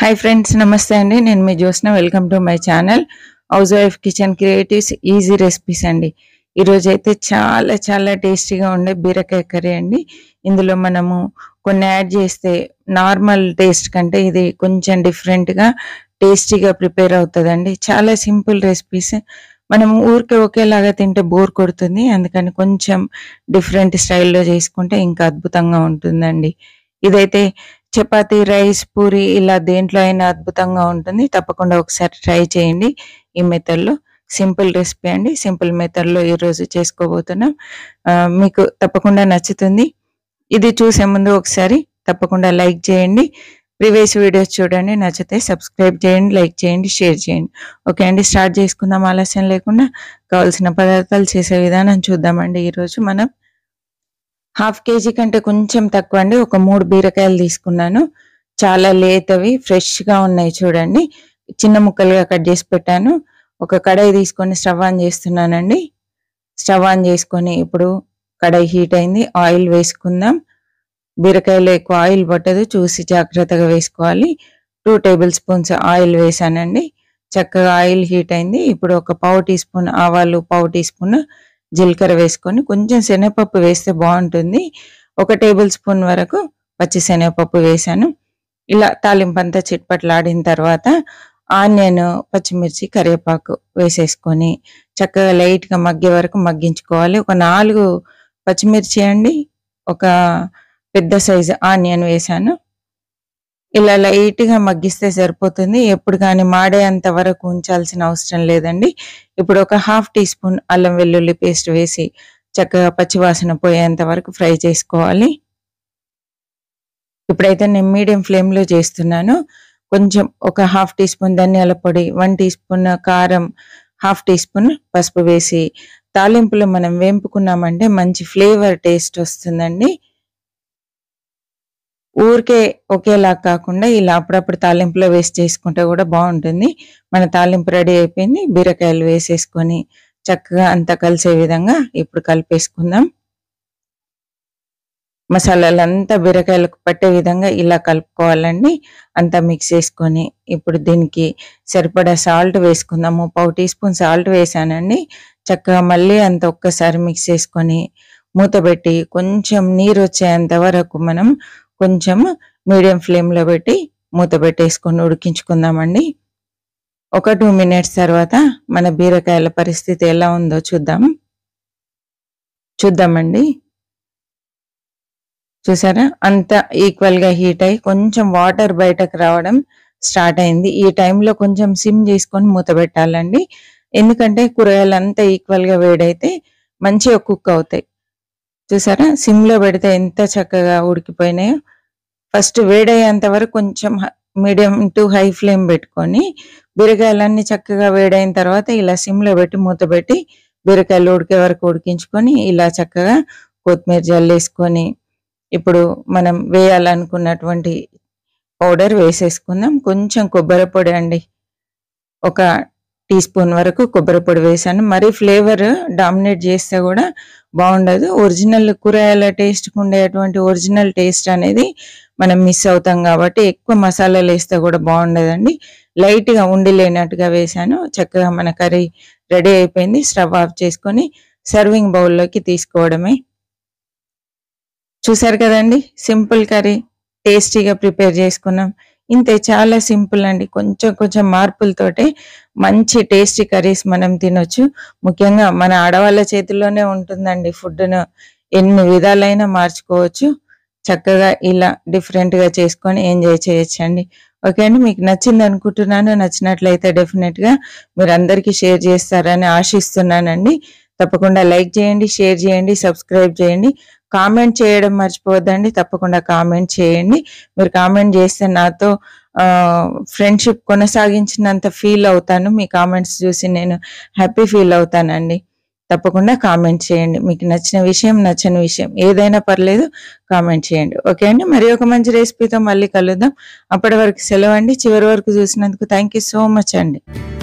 hi friends నమస్తే అండి నేను మీ Jyotsna welcome to my channel house wife kitchen creatives easy recipes అండి ఈరోజు అయితే చాలా చాలా టేస్టీగా ఉండే బీరకాయ కర్రీ అండి ఇందులో మనము కొన్ని యాడ్ చేస్తే నార్మల్ టేస్ట్ కంటే ఇది కొంచెం డిఫరెంట్గా టేస్టీగా ప్రిపేర్ అవుతుందండి చాలా సింపుల్ రెసిపీస్ మనం ఊరికే ఒకేలాగా తింటే బోర్ కొడుతుంది అందుకని కొంచెం డిఫరెంట్ స్టైల్లో చేసుకుంటే ఇంకా అద్భుతంగా ఉంటుందండి ఇదైతే చపాతి రైస్ పూరి ఇలా దేంట్లో అయినా అద్భుతంగా ఉంటుంది తప్పకుండా ఒకసారి ట్రై చేయండి ఈ మెథడ్లో సింపుల్ రెసిపీ అండి సింపుల్ మెథడ్లో ఈరోజు చేసుకోబోతున్నాం మీకు తప్పకుండా నచ్చుతుంది ఇది చూసే ముందు ఒకసారి తప్పకుండా లైక్ చేయండి ప్రీవియస్ వీడియోస్ చూడండి నచ్చితే సబ్స్క్రైబ్ చేయండి లైక్ చేయండి షేర్ చేయండి ఓకే అండి స్టార్ట్ చేసుకుందాం ఆలస్యం లేకుండా కావాల్సిన పదార్థాలు చేసే విధానం చూద్దామండి ఈరోజు మనం హాఫ్ కేజీ కంటే కొంచెం తక్కువ అండి ఒక మూడు బీరకాయలు తీసుకున్నాను చాలా లేతవి ఫ్రెష్గా ఉన్నాయి చూడండి చిన్న ముక్కలుగా కట్ చేసి పెట్టాను ఒక కడాయి తీసుకొని స్టవ్ ఆన్ చేస్తున్నానండి స్టవ్ ఆన్ చేసుకొని ఇప్పుడు కడాయి హీట్ అయింది ఆయిల్ వేసుకుందాం బీరకాయలో ఎక్కువ ఆయిల్ పట్టదు చూసి జాగ్రత్తగా వేసుకోవాలి టూ టేబుల్ స్పూన్స్ ఆయిల్ వేసానండి చక్కగా ఆయిల్ హీట్ అయింది ఇప్పుడు ఒక పావు టీ స్పూన్ ఆవాలు పావు టీ స్పూన్ జీలకర్ర వేసుకొని కొంచెం శనగపప్పు వేస్తే బాగుంటుంది ఒక టేబుల్ స్పూన్ వరకు పచ్చి శనగపప్పు వేసాను ఇలా తాలింపంతా చిట్పట్లాడిన తర్వాత ఆనియన్ పచ్చిమిర్చి కరివేపాకు వేసేసుకొని చక్కగా లైట్గా మగ్గే వరకు మగ్గించుకోవాలి ఒక నాలుగు పచ్చిమిర్చి అండి ఒక పెద్ద సైజు ఆనియన్ వేసాను ఇలా లైట్గా మగ్గిస్తే సరిపోతుంది ఎప్పుడు కానీ మాడేంత వరకు ఉంచాల్సిన అవసరం లేదండి ఇప్పుడు ఒక హాఫ్ టీ స్పూన్ అల్లం వెల్లుల్లి పేస్ట్ వేసి చక్కగా పచ్చివాసన పోయేంత వరకు ఫ్రై చేసుకోవాలి ఇప్పుడైతే నేను మీడియం ఫ్లేమ్లో చేస్తున్నాను కొంచెం ఒక హాఫ్ టీ స్పూన్ ధనియాల పొడి వన్ టీ స్పూన్ కారం హాఫ్ టీ స్పూన్ పసుపు వేసి తాలింపులో మనం వేంపుకున్నామంటే మంచి ఫ్లేవర్ టేస్ట్ వస్తుందండి ఊరికే ఒకేలా కాకుండా ఇలా అప్పుడప్పుడు తాలింపులో వేసి చేసుకుంటే కూడా బాగుంటుంది మన తాలింపు రెడీ అయిపోయింది బీరకాయలు వేసేసుకొని చక్కగా అంతా కలిసే విధంగా ఇప్పుడు కలిపేసుకుందాం మసాలాలంతా బీరకాయలకు పట్టే విధంగా ఇలా కలుపుకోవాలండి అంతా మిక్స్ వేసుకొని ఇప్పుడు దీనికి సరిపడా సాల్ట్ వేసుకుందాము పావు టీ స్పూన్ సాల్ట్ వేసానండి చక్కగా మళ్ళీ అంత ఒక్కసారి మిక్స్ చేసుకొని మూతబెట్టి కొంచెం నీరు వచ్చేంత వరకు మనం కొంచెం మీడియం ఫ్లేమ్లో పెట్టి మూత పెట్టేసుకొని ఉడికించుకుందామండి ఒక టూ మినిట్స్ తర్వాత మన బీరకాయల పరిస్థితి ఎలా ఉందో చూద్దాం చూద్దామండి చూసారా అంత ఈక్వల్గా హీట్ అయ్యి కొంచెం వాటర్ బయటకు రావడం స్టార్ట్ అయింది ఈ టైంలో కొంచెం సిమ్ చేసుకొని మూత పెట్టాలండి ఎందుకంటే కూరగాయలు అంతా ఈక్వల్గా వేడైతే మంచిగా కుక్ అవుతాయి చూసారా సిమ్లో పెడితే ఎంత చక్కగా ఉడికిపోయినాయో ఫస్ట్ వేడయ్యేంత వరకు కొంచెం మీడియం టు హై ఫ్లేమ్ పెట్టుకొని బీరకాయలన్నీ చక్కగా వేడైన తర్వాత ఇలా సిమ్లో పెట్టి మూత పెట్టి బీరకాయలు ఉడికే వరకు ఉడికించుకొని ఇలా చక్కగా కొత్తిమీర జల్లేసుకొని ఇప్పుడు మనం వేయాలనుకున్నటువంటి పౌడర్ వేసేసుకుందాం కొంచెం కొబ్బరి పొడి అండి ఒక టీ స్పూన్ వరకు కొబ్బరి పొడి వేసాను మరీ ఫ్లేవర్ డామినేట్ చేస్తే కూడా బాగుండదు ఒరిజినల్ కూరగాయల టేస్ట్కి ఉండేటువంటి ఒరిజినల్ టేస్ట్ అనేది మనం మిస్ అవుతాం కాబట్టి ఎక్కువ మసాలాలు వేస్తే కూడా బాగుండదండి లైట్గా ఉండి లేనట్టుగా వేశాను చక్కగా మన కర్రీ రెడీ అయిపోయింది స్టవ్ ఆఫ్ చేసుకొని సర్వింగ్ బౌల్లోకి తీసుకోవడమే చూసారు కదండి సింపుల్ కర్రీ టేస్టీగా ప్రిపేర్ చేసుకున్నాం ఇంతే చాలా సింపుల్ అండి కొంచెం కొంచెం మార్పులతోటే మంచి టేస్టీ కర్రీస్ మనం తినొచ్చు ముఖ్యంగా మన ఆడవాళ్ళ చేతిలోనే ఉంటుందండి ఫుడ్ను ఎన్ని విధాలైనా మార్చుకోవచ్చు చక్కగా ఇలా డిఫరెంట్గా చేసుకొని ఎంజాయ్ చేయొచ్చు అండి ఓకే అండి మీకు నచ్చింది అనుకుంటున్నాను నచ్చినట్లయితే డెఫినెట్గా మీరు అందరికీ షేర్ చేస్తారని ఆశిస్తున్నానండి తప్పకుండా లైక్ చేయండి షేర్ చేయండి సబ్స్క్రైబ్ చేయండి కామెంట్ చేయడం మర్చిపోవద్దండి తప్పకుండా కామెంట్ చేయండి మీరు కామెంట్ చేస్తే నాతో ఫ్రెండ్షిప్ కొనసాగించినంత ఫీల్ అవుతాను మీ కామెంట్స్ చూసి నేను హ్యాపీ ఫీల్ అవుతానండి తప్పకుండా కామెంట్ చేయండి మీకు నచ్చిన విషయం నచ్చని విషయం ఏదైనా పర్లేదు కామెంట్ చేయండి ఓకే అండి మరి ఒక మంచి రెసిపీతో మళ్ళీ కలుద్దాం అప్పటి వరకు సెలవు అండి చివరి వరకు చూసినందుకు థ్యాంక్ సో మచ్ అండి